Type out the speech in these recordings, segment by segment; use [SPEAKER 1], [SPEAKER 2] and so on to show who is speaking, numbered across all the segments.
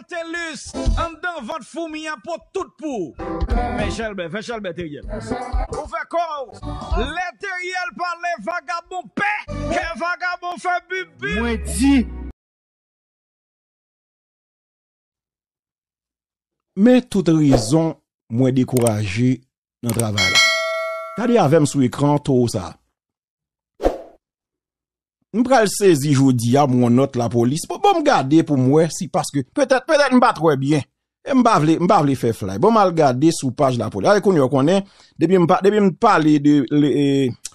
[SPEAKER 1] Altenlis, andan vat fou mi apot tout pou. Fè chèl bè, fè chèl bè teriyel. Mwen fè kò, lè teriyel par lè vagabon pè. Kè vagabon fè bibi. Mwen di. Mwen tout rizon mwen di kouraji nan travèl. Tadi avèm sou ikran tou sa. M pral sezi jodi a moun not la polis. Bo m gade pou mwe si. Paske petet, petet m batroye bien. E m bavle, m bavle fe flay. Bo m al gade sou page la polis. Awe kon yo konen, debi m pali de e,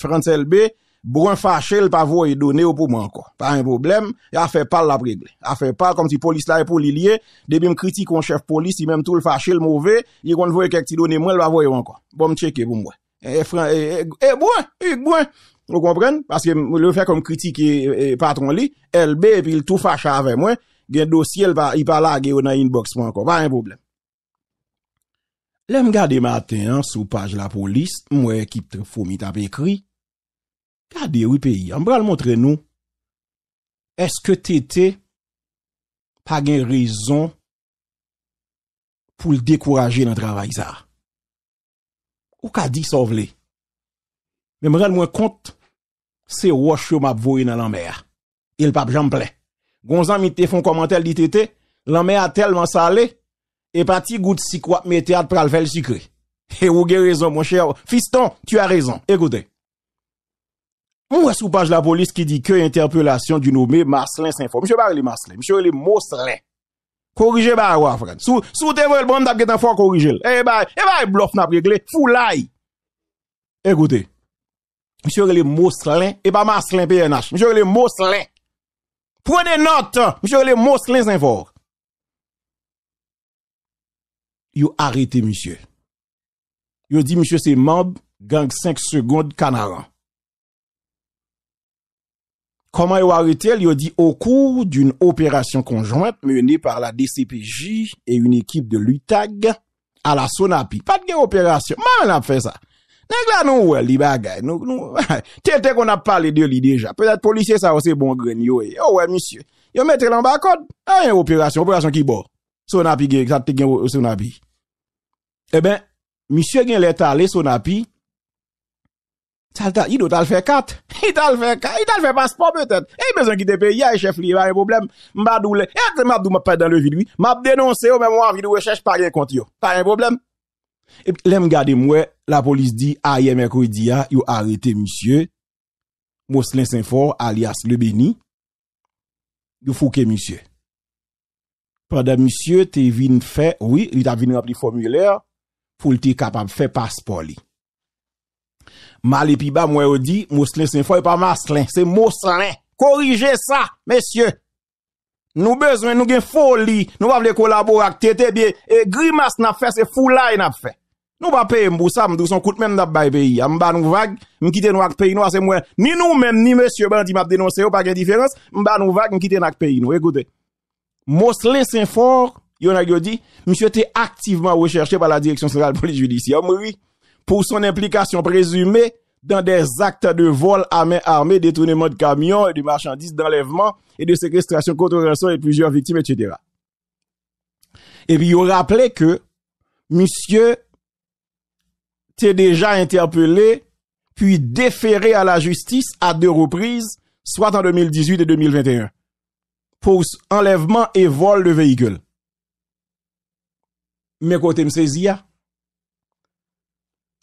[SPEAKER 1] Frantel B, broun fache l pavoye donye ou pou m wanko. Par un problem, ya e fe pal la pregle. Ya fe pal kom ti polis la e pou li liye. Debi m kritik kon chef polis, i menm tou l fache l mouve, yi kon vwe kek ti donye mwen l pavoye wanko. Bo m cheke pou mwe. E fran, e bwen, e bwen. Bon. Ou kompren? Paske mwen lè fè kom kritik eh, eh, patron li, el be, pi l tou fach avè mwen, gen dosye l pa, ipa la, gen ou nan inbox mwen anko. Va yon poublem. Lè m gade maten an, sou page la polis, mwen ekip tre fomi tapen kri, gade wè peyi. Am bral montre nou, eske te te, pa gen rezon, pou l dekouraje nan travay za. Ou ka di so vle? Mè m ral mwen kont, Se wos chou map vouye nan lan mè a. Il pap jamb plè. Gonzan mi te fon komantèl di tè tè. Lan mè a telman salè. E pati gout sikwap mè tè ad pralvel sikre. E wouge rezon mwen chè. Fiston, tu a rezon. E goutè. Mwen sou page la polis ki di kè interpelasyon di nou mè maslen sè informe. Mè chè bari li maslen. Mè chè bari li moslen. Korije bari wafren. Sou te vò el bonn dap getan fò korije lè. E eh, bay eh, blof nap regle. Fou lai. E goutè. Mishè wè lè mous lè, e pa mas lè pè yè nash. Mishè wè lè mous lè. Pwè de not, mishè wè lè mous lè zè vò. Yow arete mishè. Yow di mishè se mòb gang 5 seconde kanaran. Koman yow arete lè, yow di au kou d'youn operasyon konjwèp meni par la DCPJ e youn ekip de l'UTAG a la SONAPI. Pat gen operasyon, man an ap fè sa. Nèg la nou wè li bagay. Nou nou tete qu'on a parlé de li déjà. Peut-être policier ça c'est bon grain yo. Eh. Oh ouais monsieur. Yo mettre l'en bas code. Ah une opération, opération qui bon. Sonapi gè, ça te gen sonapi. Eh ben monsieur gen l'état allé sonapi. Salta, il doit faire 4. Il doit faire 4. Il doit le faire passeport peut-être. Eh, il besoin quitter pays, il chef li, a un problème. M'ba doulé. Et eh, m'a dou m'a pas dans le vide, lui M'a dénoncé au même moi vide recherche par rien contre yo. Pas un problème. E Lèm gade mwè, la polis di, aye mè kou di ya, yu arete msye, Mousselin Saint-Four alias Lebeni, yu fouke msye. Prada msye, te vin fè, wè, li ta vin ap di formule, pou li te kapap fè paspor li. Ma li pi ba mwè yu di, Mousselin Saint-Four yu e pa Mousselin, se Mousselin, korije sa, msye. Nou bezwen nou gen foli, nou wap le kolabor ak tete bi, e gri mas na fè, se fou la yu na fè. Nous pas payer pour ça, nous son coûte même dans pays. M'ba nous vague, m'quitter nous avec pays noir, c'est moi. Ni nous même, ni monsieur Bandi m'a dénoncé, pas de différence. M'ba nous vague, m'quitter nous avec pays nous. Écoutez. Mosley Saint-Fort, yon a dit, monsieur était activement recherché par la direction centrale police judiciaire, pour son implication présumée dans des actes de vol à main armée, détournement de camions et de marchandises, d'enlèvement et de séquestration contre rançon et plusieurs victimes, etc. Et puis, il rappelé que, monsieur te deja interpelé, puis deferé à la justice à deux reprises, soit en 2018 et 2021, pou enlèvement et vol de véhicule. Mè kote msezi ya.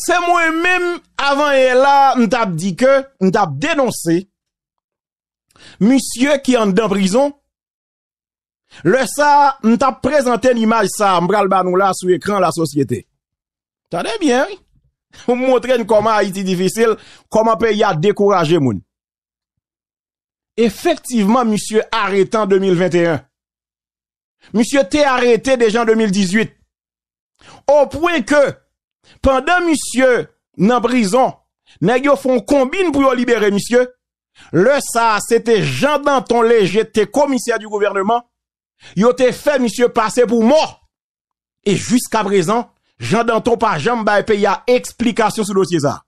[SPEAKER 1] Se mwen mèm, avan e la, mta ap di ke, mta ap denonse, msye ki an dan prison, lè sa, mta ap prezante l'imaj sa, mbral banou la, sou ekran la sosyete. Tade bien, Vous montrez comment Haïti difficile, comment pays a découragé moun. Effectivement, monsieur arrêté en 2021. Monsieur t'es arrêté déjà en 2018. Au point que, pendant monsieur nan prison, nèg font combine pour libérer monsieur. Le ça, c'était Jean Danton Léger, t'es commissaire du gouvernement. Yo t'es fait monsieur passer pour mort. Et jusqu'à présent, Jean Danton pas jamais y pays a explication sur dossier ça.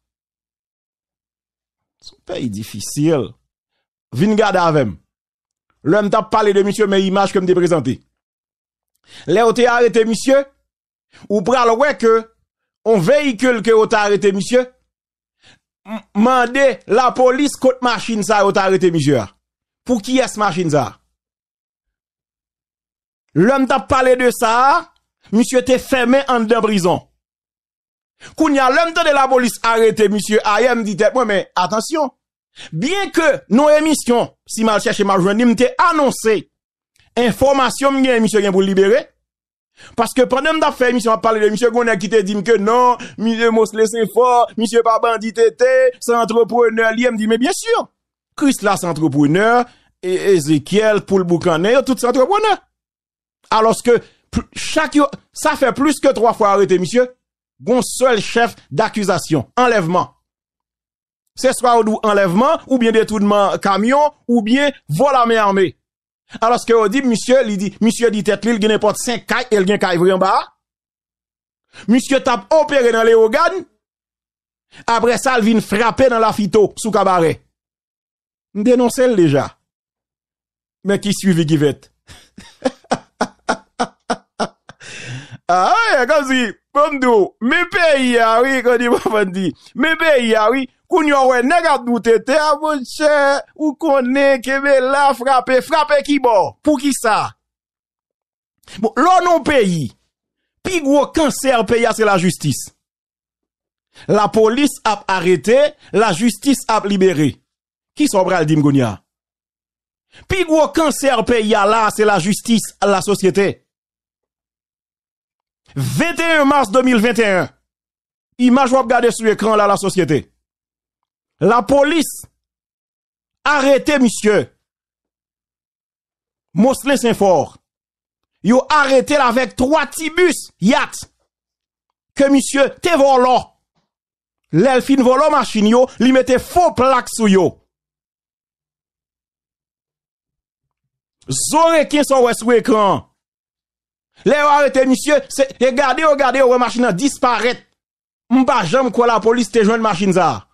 [SPEAKER 1] C'est pays difficile. Vin garde avec. L'homme t'a parlé de monsieur mais image comme présenté. Là où arrêté monsieur ou pral que on véhicule que vous arrêté monsieur Mande la police contre machine ça ta arrêté monsieur. Pour qui est ce machine ça L'homme t'a parlé de ça monsieur était fermé en de prison. a l'homme de la police arrêté, monsieur Ayem dit, moi, mais attention. Bien que nos émissions, si mal cherché ma joindre, m'te annoncé, information monsieur pour libérer. Parce que pendant que fait émission, a parlé de monsieur Gonet qui te dit que non, monsieur Mosley c'est fort, monsieur pas bandit c'est entrepreneur, il dit, mais bien sûr, Christ là c'est entrepreneur, et Ezekiel, pour le boucaner, tout c'est entrepreneur. Alors que, chaque ça fait plus que trois fois arrêté, monsieur. Bon seul chef d'accusation, enlèvement. C'est soit doux enlèvement, ou bien détournement camion, ou bien vol à main armée. Alors ce que on dit, monsieur, il dit, monsieur dit tête, il gagne n'importe 5 cailles, il gagne caille en bas. Monsieur tape opéré dans les organes. Après ça, il vient frapper dans la phyto, sous cabaret. Dénoncez déjà. Mais qui suivit Givette? Ah ouais, comme si, comme d'où, mes pays, ah oui, quand il m'a dit, mes pays, ah oui, qu'on y aurait négat nous tété, ah mon cher, ou qu'on est, que là, frappé, frappé qui bon, pour qui ça? Bon, l'on non pays, plus gros cancer pays, ah, c'est la justice. La police a arrêté, la justice a libéré. Qui sont bral dim Plus gros cancer pays, ah, là, c'est la justice, la société. 21 mars 2021 Imaj wap gade sou ekran la la sosyete La polis Arrete misye Mousselin Saint-Fort Yo arrete la vek 3 tibus Yat Ke misye te volo Lelfine volo masin yo Li mette fo plak sou yo Zorekin sou we sou ekran Yat Les arrêté monsieur, c'est regardez, regardez, ouais machine disparaît. M'pa jamais quoi la police te joint machine ça.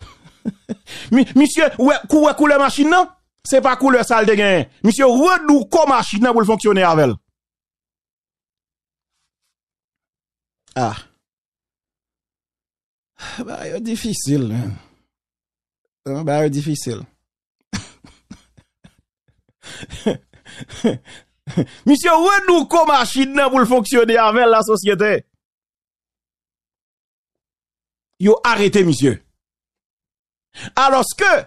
[SPEAKER 1] monsieur, ouais, coule couleur machine non C'est pas couleur sale de gain. Monsieur, redou la machine pour le fonctionner avec. Ah. Bah, C'est difficile. Hein. Bah, difficile. Monsieur, nous comme machine pour fonctionner avec la société. Yo arrêtez, monsieur. Alors que,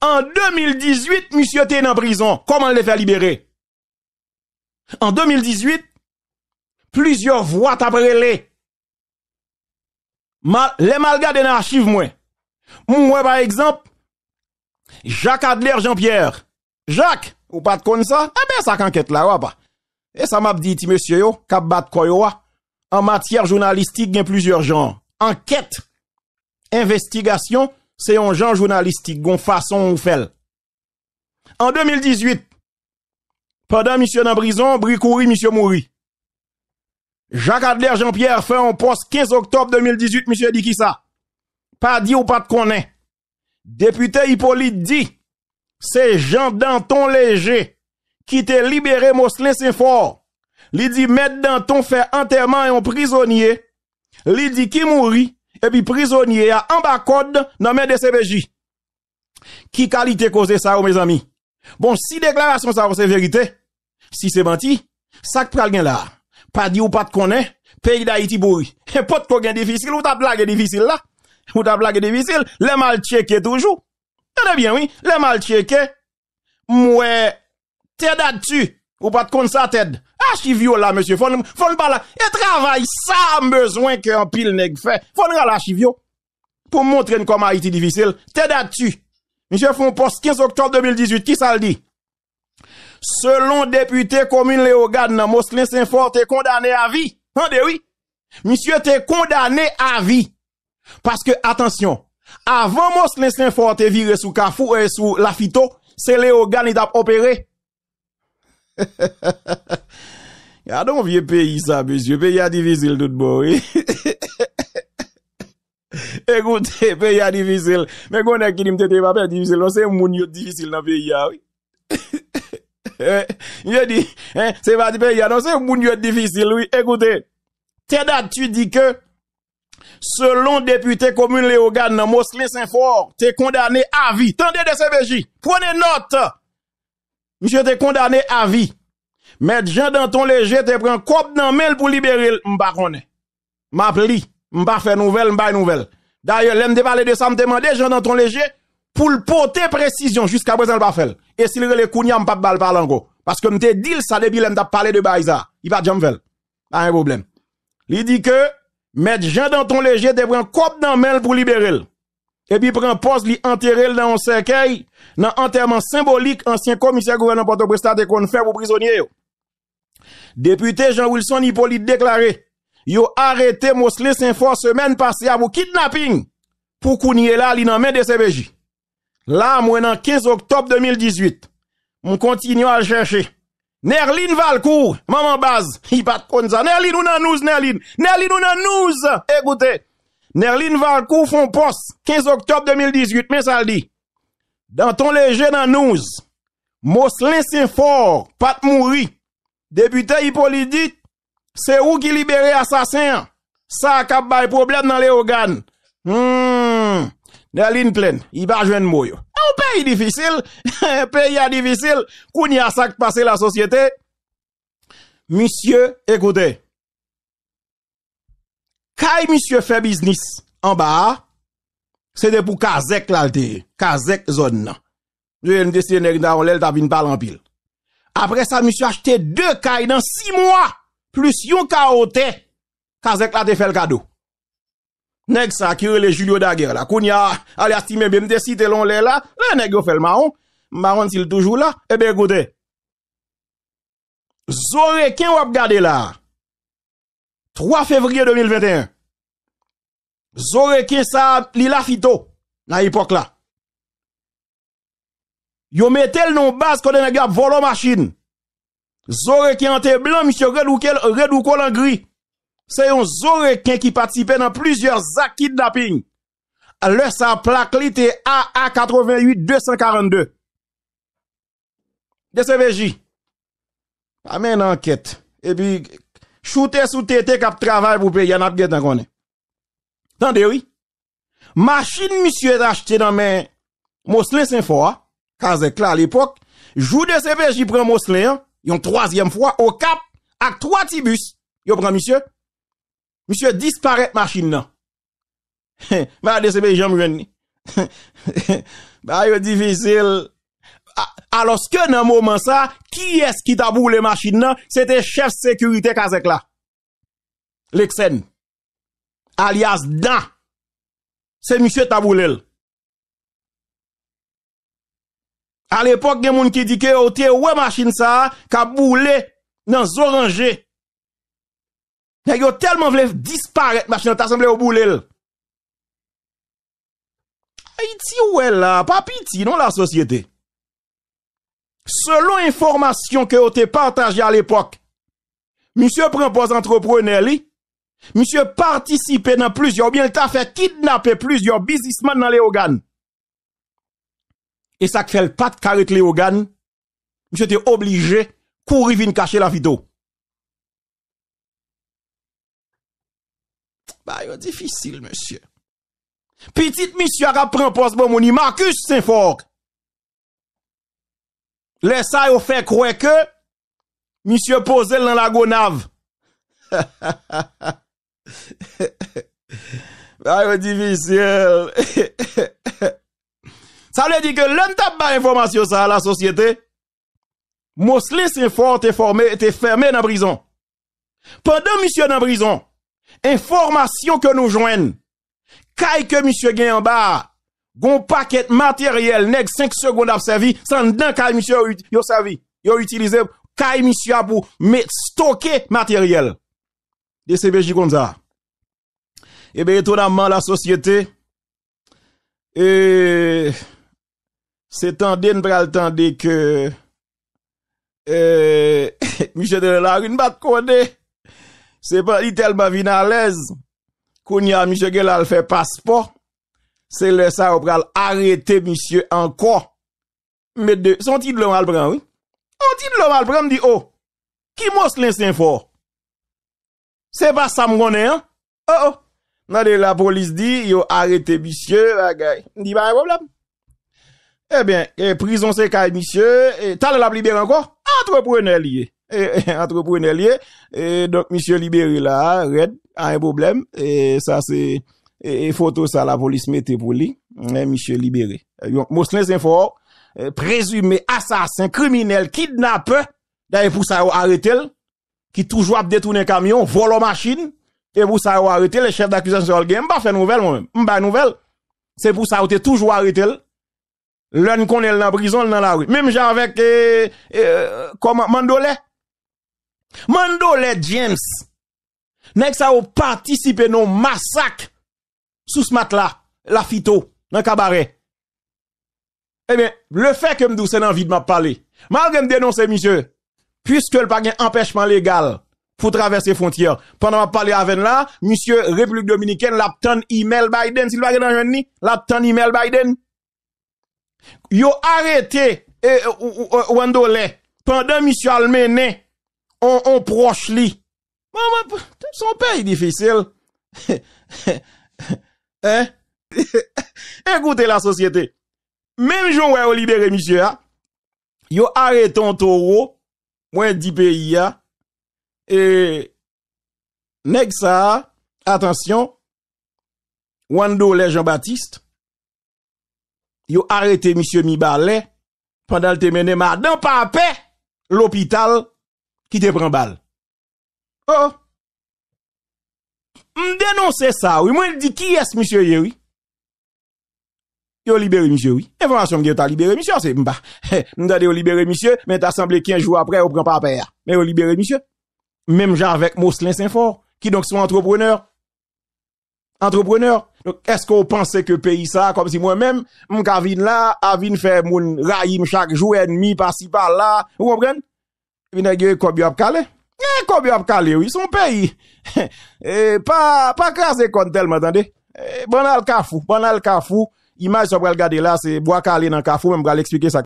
[SPEAKER 1] en 2018, monsieur était en prison. Comment le faire libérer? En 2018, plusieurs voix après, les malgades dans l'archive, moi. Moi, par exemple, Jacques Adler Jean-Pierre. Jacques, ou pas de comme ça? Eh ben, ça qu'enquête là, ouais, Et ça m'a dit, monsieur yo, kap bat En matière journalistique, il y a plusieurs genres. Enquête, investigation, c'est un genre journalistique, gon façon ou fait. En 2018, pendant monsieur dans prison, bricouri, monsieur mouri. Jacques Adler Jean-Pierre fait un poste 15 octobre 2018, monsieur dit qui ça? Pas dit ou pas de connaît. Député Hippolyte dit, c'est Jean Danton Léger qui t'a libéré Moslin Saint-Fort. Lui dit mettre Danton fait enterrement et un prisonnier. Lui dit qui mourit et puis prisonnier à en bas code dans de C.B.J Qui qualité causé ça mes amis Bon si déclaration ça c'est vérité, si c'est menti, ça que là. Pas dit ou pas de connaît, pays d'Haïti bourri. Et pas de difficile ou t'a blague difficile là. Ou t'a blague difficile, les mal est toujours. T'es bien, oui, les mal checké. Mouais, t'es datu Ou pas de compte ça, Ted. archivio là, monsieur. Fon, fon pas là. Et travail, ça a besoin qu'un pile nèg fait. Fon là, l'archivio Pour montrer comment Haïti difficile. T'es datu. Monsieur font poste 15 octobre 2018. Qui ça le dit? Selon député commune Léogane, Moslin Saint-Fort est condamné à vie. des oui. Monsieur t'es condamné à vie. Parce que, attention, Avan mons lesen fote vire sou kafou e euh, sou lafito Se le o ganit ap opere Ya don vie peyi sa bejye Peyi ya divisil tout bo Ekoute peyi ya divisil Men konen ki dim tete pa peyi divisil Non se moun yot divisil nan peyi ya Se vati peyi ya non se moun yot divisil Ekoute Teda tu di ke Selon député commune Léogane Moslin Saint-Fort, t'es condamné à vie. Tendez de CBJ, prenez note. Monsieur t'es condamné à vie. Mais Jean ton Léger pris un cop dans mail pour libérer m'pa M'a pli, fait nouvelle, m'ba nouvelle. D'ailleurs, l'aime de parler de ça, m'te gens Jean Danton Léger pour le porter précision jusqu'à présent pas fait. Et s'il relève Kounia m'pa bal par encore parce que m'te dit ça depuis l'aime t'a parlé de Baïza, il va jamais Pas un problème. Il dit que Mettre Jean dans ton léger, de prendre cop dans main pour libérer. Et puis prend poste, lui enterrer dans un cercueil, dans enterrement symbolique, ancien commissaire gouvernement Port-au-Prince qu'on fait pour prisonniers Député Jean Wilson Hippolyte déclaré, yo arrêté Mosley Saint-Fort semaine passée pour kidnapping pour kounye là li nan main de CBJ. Là, moi, dans 15 octobre 2018, on continue à chercher. Nerlin Valcourt, maman baz Nerlin ou nan nouz, Nerlin Nerlin ou nan nouz Nerlin Valcourt fon pos 15 Oktob 2018, men saldi Dan ton leje nan nouz Moslin Sinfor Pat mouri Depute yi poli dit Se ou ki libere asasin Sa kap baye problem nan le ogan Hmm Ne alin plen, i ba jwen mou yo. Ou peyi difisil, peyi ya difisil, kou ni a sak pase la sosyete. Misyè, ekoute, kay misyè fè biznis an ba, se de pou kazek lal te, kazek zon nan. Jwen desi yon erin nan an lèl tabin bal an pil. Apre sa misyè achete de kay nan 6 mwa, plus yon kaote, kazek lal te fè l kado. Neg sa akire le Julio Daguerre la. Koun ya al yastime bem de sitelon le la. Le neg yo fel maron. Maron sil toujou la. Ebe eh ekoute. Zore ken wap gade la. 3 fevriye 2021. Zore ken sa li lafito. La hipok la. Yo metel non bas kode neg ya volo masin. Zore ken ante blan misye redou kolan gri. c'est un zorequin qui participait dans plusieurs actes kidnapping. Le sa plaque était AA88-242. DCVJ. Amen enquête. Et e puis, shooter sous tête cap travail pour payer, n'a pas qu'on est. Tendez, oui. Machine, monsieur, acheté dans mes Moslin Saint-Foy, Kazek clair, à l'époque, joue CVJ prend Moslin, yon troisième fois au cap, avec trois tibus. Yo prend monsieur. Misyè disparek machin nan. Ba de sebe yon mwen ni. Ba yo difisil. Ah, Aloske nan mounman sa, ki es ki tabou le machin nan, se te chef sekurite kazek la. Leksen. Alias da. Se misyè tabou lel. Al epok gen moun ki di ke, ki ou oh, te we machin sa, kabou le nan zonanje. Mais yo tellement voulu disparaître machin, t'as semblé au boulel. Haïti elle, là, pas pitié non, la société. Selon information que vous avez partagé à l'époque, monsieur prend pose entrepreneur monsieur participe dans plusieurs, bien il t'a fait kidnapper plusieurs businessmen dans les organes. Et ça fait le pas de carrette les organes, monsieur était obligé courir vite cacher la vidéo. Bayo difisil, monsye. Pitit monsye a rapren pos bon mouni, Markus Sainfok. Lesay ou fe kwe ke, monsye pose l nan la gonav. Ha ha ha ha. Bayo difisil. Sa le di ke lantap ba informasyon sa la sosyete, Monsley Sainfok te ferme nan brison. Pendan monsye nan brison, Information que nous joignent. Kai que monsieur gagne en bas. Gon paquet matériel, nèg 5 secondes à servi, sans kai kay monsieur yo servi. Yo utilisé kay monsieur pour stocker matériel. DCBJ comme ça. et eh bien, étonnamment, la société, et eh, c'est tendé, ne pral tendé que, euh, monsieur de la Rune bat connaît. Se pa itel bavina lez, kouni a misye ke lal fe paspo, se le sa yo pral arete misye anko. Me de, son tidlon al pran, oui? Son tidlon al pran di, oh, ki mous linsen fo? Se pa sa mwone, oh, oh, nade la polis di, yo arete misye, agay, di ba e problem? E eh ben, e eh, prison se kaj misye, eh, tal la pliber anko, antroprene liye. Eh, eh, entrepreneur lié et eh, donc monsieur libéré là red a un problème et ça c'est et photo ça la police mettait pour lui monsieur libéré donc info présumé assassin criminel kidnappeur d'ailleurs pour ça arrêté qui toujours a détourné camion volo machine et pour ça arrêté le chef d'accusation le pas fait nouvelle moi-même pas nouvelle c'est pour ça était toujours arrêté l'un qu'on est la prison dans la rue même j'ai avec comment Mandolé Mandole James, nèg pas au participé nos massacre sous ce matelas, la fito dans cabaret. Eh bien, le fait que m'dou c'est dans de m'a parler, Malgré me dénoncer monsieur, puisque le pas empêchement légal pour traverser frontières. Pendant m'a parler avec là, monsieur République dominicaine l'a email Biden, s'il va dans jeune ni, email Biden. Yo arrêté et Wandole pendant monsieur Almené on, proche li. Maman, son pays difficile. hein? Écoutez la société. Même jour où on libéré monsieur, hein, yo arrêté un taureau, moins 10 pays, hein. et, Nexa ça, attention, Wando le Jean-Baptiste, yo arrêté monsieur Mibale, pendant le Temene madame papé, l'hôpital, qui te prend balle. Oh! oh. M'dénoncer ça, oui. Moi, je dis qui est ce monsieur Yeri? Yo libéré monsieur, oui. Information que ta libéré monsieur, c'est m'ba. M'dade yo libéré monsieur, mais t'as semblé qu'un jour après, on prend pas père. Mais yo libéré monsieur. Même genre avec Moslin Saint-Fort, qui donc sont entrepreneurs. Entrepreneurs. Donc, est-ce qu'on pensait que pays ça, comme si moi-même, m'ka là, avin faire mon raïm chaque jour et demi, par-ci, par-là. Vous comprenez? puis nèg yo kob yo ap eh kob yo ap oui son pays eh pas pas craser kon tellement attendez eh, bon al kafou bon al kafou image ça va regarder là c'est bois calé dans kafou même va l'expliquer ça